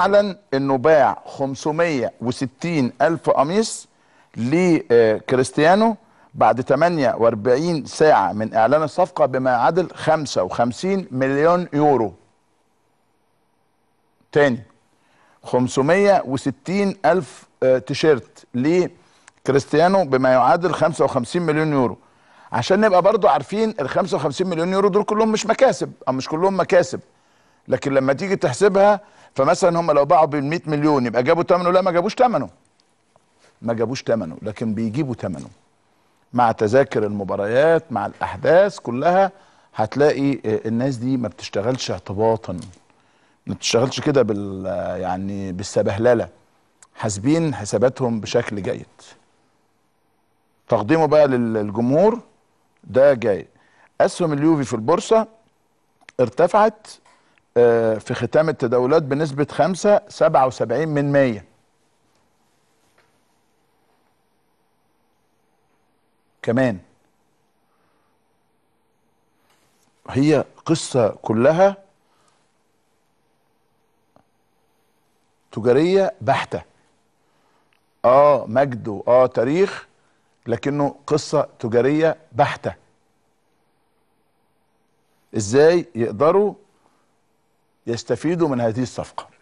اعلن انه باع 560 الف قميص لكريستيانو آه، بعد 48 ساعه من اعلان الصفقه بما يعادل 55 مليون يورو تاني 560 الف آه، تيشيرت لكريستيانو بما يعادل 55 مليون يورو عشان نبقى برضو عارفين ال 55 مليون يورو دول كلهم مش مكاسب او مش كلهم مكاسب لكن لما تيجي تحسبها فمثلا هم لو باعوا بال 100 مليون يبقى جابوا ثمنه لا ما جابوش ثمنه ما جابوش ثمنه لكن بيجيبوا ثمنه مع تذاكر المباريات مع الاحداث كلها هتلاقي آه، الناس دي ما بتشتغلش اعتباطا ما بتشتغلش كده بال آه، يعني بالسبهلله حاسبين حساباتهم بشكل جيد تقديمه بقى للجمهور ده جاي اسهم اليوفي في البورصه ارتفعت آه، في ختام التداولات بنسبة سبعة وسبعين من مية كمان هي قصة كلها تجارية بحتة اه مجد واه تاريخ لكنه قصة تجارية بحتة ازاي يقدروا يستفيدوا من هذه الصفقه